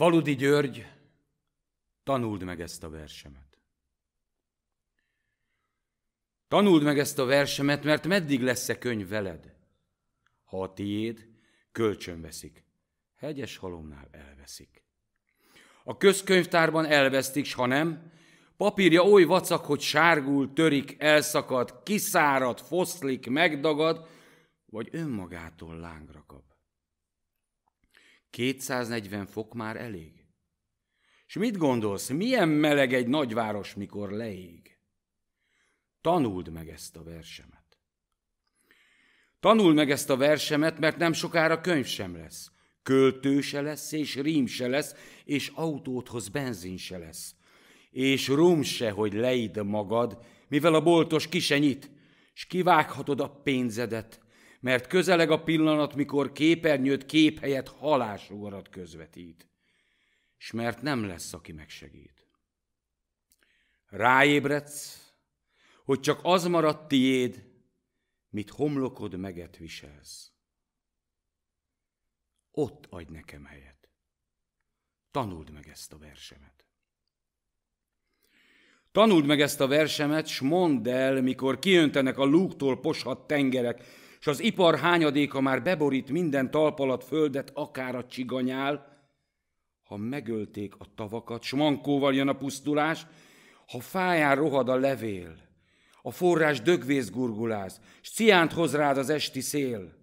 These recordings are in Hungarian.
Faludi György, tanuld meg ezt a versemet. Tanuld meg ezt a versemet, mert meddig lesz-e könyv veled? Ha a tiéd, kölcsön veszik. Hegyes halomnál elveszik. A közkönyvtárban elvesztik, s ha nem, papírja oly vacak, hogy sárgul, törik, elszakad, kiszárad, foszlik, megdagad, vagy önmagától lángra kap. 240 fok már elég. És mit gondolsz, milyen meleg egy nagyváros, mikor leég? Tanuld meg ezt a versemet. Tanuld meg ezt a versemet, mert nem sokára könyv sem lesz. Költő se lesz, és rím se lesz, és autóthoz benzin se lesz. És rum se, hogy leid magad, mivel a boltos ki nyit, s kivághatod a pénzedet, mert közeleg a pillanat, mikor képernyőt kép helyett halásugarat közvetít, és mert nem lesz, aki megsegít. Ráébredsz, hogy csak az maradt tiéd, mit homlokod meget viselsz. Ott adj nekem helyet. Tanuld meg ezt a versemet. Tanuld meg ezt a versemet, s mondd el, mikor kiöntenek a lúgtól poshat tengerek, s az ipar hányadéka már beborít minden talpalat földet, akár a csiganyál, ha megölték a tavakat, s mankóval jön a pusztulás, ha fáján rohad a levél, a forrás dögvész gurguláz, s ciánt hoz rád az esti szél.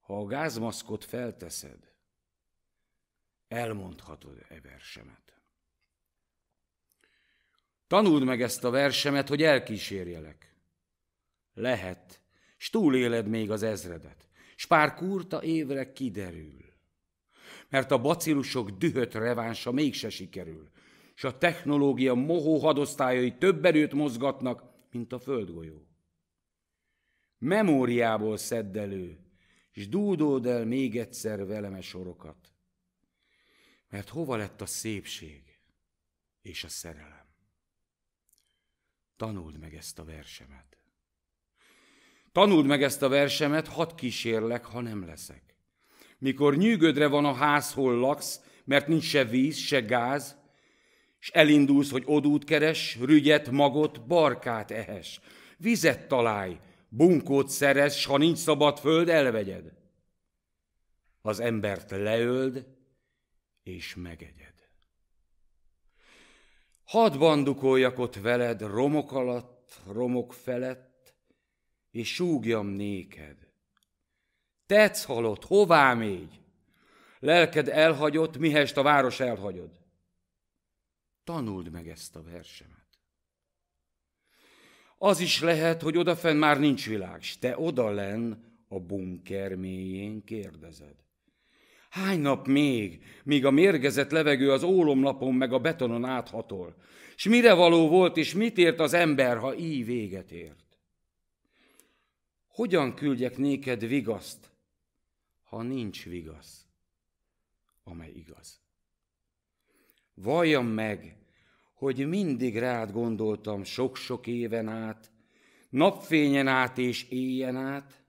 Ha a gázmaszkot felteszed, elmondhatod e versemet. Tanuld meg ezt a versemet, hogy elkísérjelek. Lehet, s túléled még az ezredet, s pár kurta évre kiderül. Mert a bacilusok dühött revánsa mégse sikerül, s a technológia mohó hadosztályai több erőt mozgatnak, mint a földgolyó. Memóriából szedd elő, s dúdód el még egyszer veleme sorokat. Mert hova lett a szépség és a szerelem? Tanuld meg ezt a versemet. Tanuld meg ezt a versemet, hadd kísérlek, ha nem leszek. Mikor nyűgödre van a ház, hol laksz, mert nincs se víz, se gáz, és elindulsz, hogy odút keres, rügyet, magot, barkát ehes, vizet találj, bunkót szerez, s ha nincs szabad föld, elvegyed. Az embert leöld, és megegyed. Hadd bandukoljak ott veled, romok alatt, romok felett, és súgjam néked. Tetsz halott, hová még? Lelked elhagyott, mihest a város elhagyod. Tanuld meg ezt a versemet. Az is lehet, hogy odafenn már nincs világ, s te odalenn a bunker mélyén kérdezed. Hány nap még, míg a mérgezett levegő az ólomlapon meg a betonon áthatol? S mire való volt, és mit ért az ember, ha így véget ért? hogyan küldjek néked vigaszt, ha nincs vigasz, amely igaz. Valljam meg, hogy mindig rád gondoltam sok-sok éven át, napfényen át és éjjen át,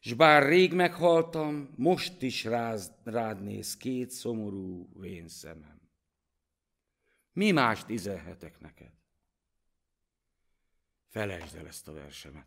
s bár rég meghaltam, most is ráz, rád néz két szomorú vén szemem. Mi mást izelhetek neked? Felejtsd el ezt a versemet.